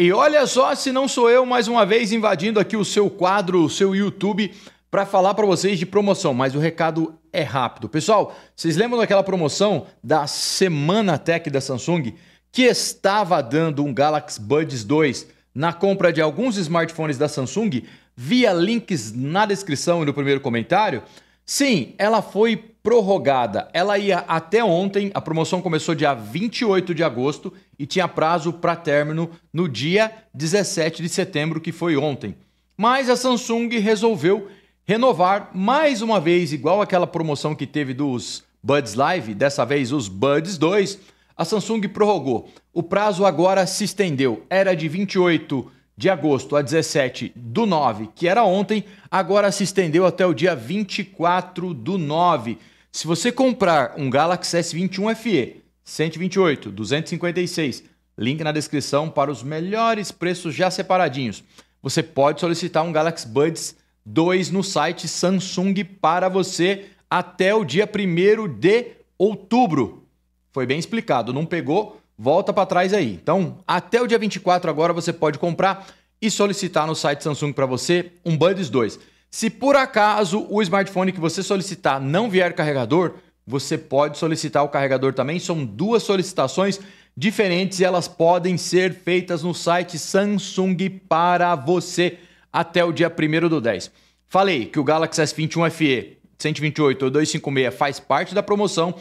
E olha só se não sou eu mais uma vez invadindo aqui o seu quadro, o seu YouTube, para falar para vocês de promoção, mas o recado é rápido. Pessoal, vocês lembram daquela promoção da Semana Tech da Samsung que estava dando um Galaxy Buds 2 na compra de alguns smartphones da Samsung via links na descrição e no primeiro comentário? Sim, ela foi prorrogada. Ela ia até ontem, a promoção começou dia 28 de agosto e tinha prazo para término no dia 17 de setembro, que foi ontem. Mas a Samsung resolveu renovar mais uma vez, igual aquela promoção que teve dos Buds Live, dessa vez os Buds 2. A Samsung prorrogou. O prazo agora se estendeu. Era de 28 de agosto a 17 do 9, que era ontem, agora se estendeu até o dia 24 do 9. Se você comprar um Galaxy S21 FE 128, 256, link na descrição para os melhores preços já separadinhos. Você pode solicitar um Galaxy Buds 2 no site Samsung para você até o dia 1 de outubro. Foi bem explicado, não pegou? Volta para trás aí. Então, até o dia 24 agora você pode comprar e solicitar no site Samsung para você um Buds 2. Se por acaso o smartphone que você solicitar não vier carregador, você pode solicitar o carregador também. São duas solicitações diferentes e elas podem ser feitas no site Samsung para você até o dia 1 do 10. Falei que o Galaxy S21 FE 128 ou 256 faz parte da promoção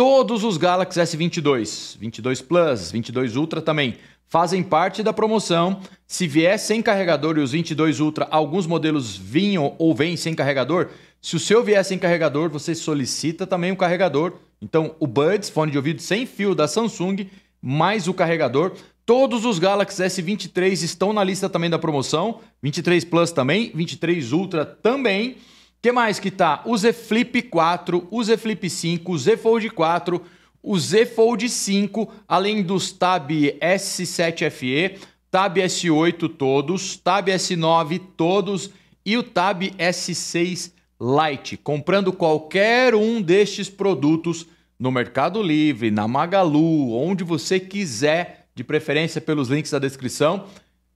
Todos os Galaxy S22, 22 Plus, 22 Ultra também fazem parte da promoção. Se vier sem carregador e os 22 Ultra, alguns modelos vinham ou vêm sem carregador. Se o seu vier sem carregador, você solicita também o um carregador. Então, o Buds, fone de ouvido sem fio da Samsung, mais o carregador. Todos os Galaxy S23 estão na lista também da promoção. 23 Plus também, 23 Ultra também que mais que tá? O Z Flip 4, o Z Flip 5, o Z Fold 4, o Z Fold 5, além dos Tab S7 FE, Tab S8 todos, Tab S9 todos e o Tab S6 Lite. Comprando qualquer um destes produtos no Mercado Livre, na Magalu, onde você quiser, de preferência pelos links da descrição,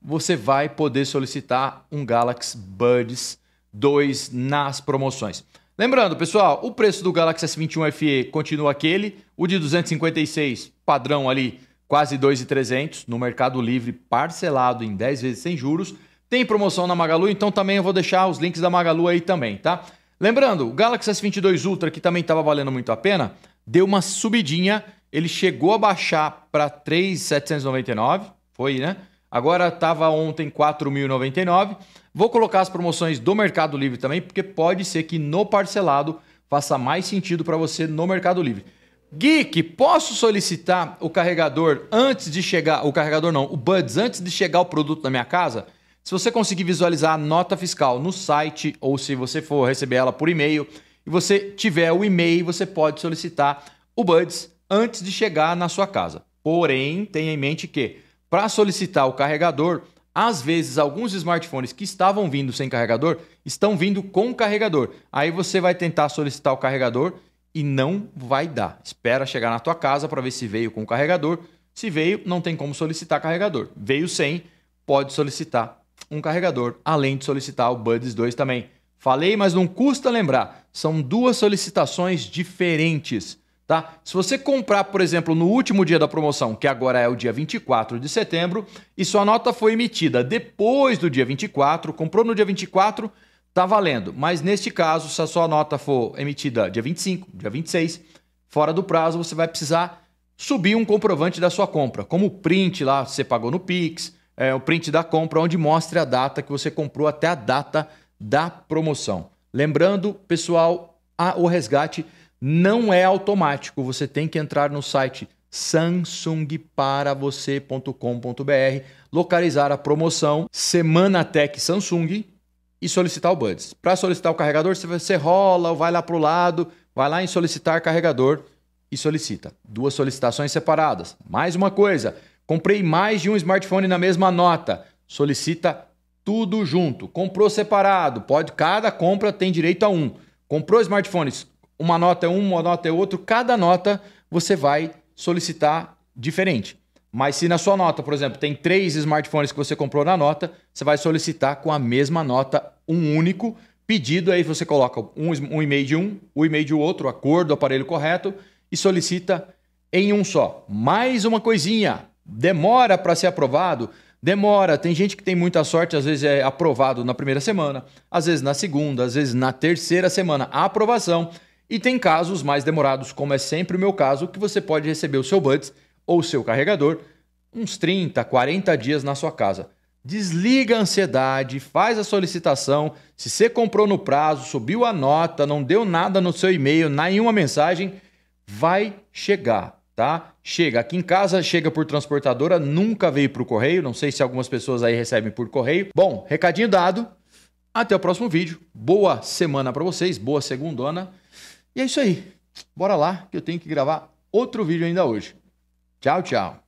você vai poder solicitar um Galaxy Buds 2 nas promoções. Lembrando, pessoal, o preço do Galaxy S21 FE continua aquele, o de 256 padrão ali quase 2,300 no Mercado Livre parcelado em 10 vezes sem juros. Tem promoção na Magalu, então também eu vou deixar os links da Magalu aí também, tá? Lembrando, o Galaxy S22 Ultra, que também estava valendo muito a pena, deu uma subidinha, ele chegou a baixar para 3,799, foi, né? Agora estava ontem 4.099. Vou colocar as promoções do Mercado Livre também, porque pode ser que no parcelado faça mais sentido para você no Mercado Livre. Geek, posso solicitar o carregador antes de chegar. O carregador não, o Buds antes de chegar o produto na minha casa? Se você conseguir visualizar a nota fiscal no site ou se você for receber ela por e-mail e você tiver o e-mail, você pode solicitar o Buds antes de chegar na sua casa. Porém, tenha em mente que para solicitar o carregador, às vezes alguns smartphones que estavam vindo sem carregador estão vindo com carregador. Aí você vai tentar solicitar o carregador e não vai dar. Espera chegar na tua casa para ver se veio com o carregador. Se veio, não tem como solicitar carregador. Veio sem, pode solicitar um carregador, além de solicitar o Buds 2 também. Falei, mas não custa lembrar. São duas solicitações diferentes. Tá? Se você comprar, por exemplo, no último dia da promoção, que agora é o dia 24 de setembro, e sua nota foi emitida depois do dia 24, comprou no dia 24, tá valendo. Mas neste caso, se a sua nota for emitida dia 25, dia 26, fora do prazo, você vai precisar subir um comprovante da sua compra, como o print lá você pagou no Pix, é, o print da compra, onde mostre a data que você comprou até a data da promoção. Lembrando, pessoal, a, o resgate não é automático, você tem que entrar no site samsungparavocê.com.br, localizar a promoção Semana Tech Samsung e solicitar o Buds. Para solicitar o carregador, você rola, vai lá para o lado, vai lá em solicitar carregador e solicita. Duas solicitações separadas. Mais uma coisa, comprei mais de um smartphone na mesma nota. Solicita tudo junto. Comprou separado, pode cada compra tem direito a um. Comprou smartphones uma nota é uma, uma nota é outra, cada nota você vai solicitar diferente. Mas se na sua nota, por exemplo, tem três smartphones que você comprou na nota, você vai solicitar com a mesma nota um único pedido. Aí você coloca um, um e-mail de um, o um e-mail de outro, acordo, aparelho correto e solicita em um só. Mais uma coisinha, demora para ser aprovado. Demora, tem gente que tem muita sorte, às vezes é aprovado na primeira semana, às vezes na segunda, às vezes na terceira semana. A aprovação e tem casos mais demorados, como é sempre o meu caso, que você pode receber o seu Buds ou o seu carregador uns 30, 40 dias na sua casa. Desliga a ansiedade, faz a solicitação. Se você comprou no prazo, subiu a nota, não deu nada no seu e-mail, nenhuma mensagem, vai chegar, tá? Chega. Aqui em casa chega por transportadora, nunca veio para o correio. Não sei se algumas pessoas aí recebem por correio. Bom, recadinho dado. Até o próximo vídeo. Boa semana para vocês, boa segundona. E é isso aí. Bora lá que eu tenho que gravar outro vídeo ainda hoje. Tchau, tchau.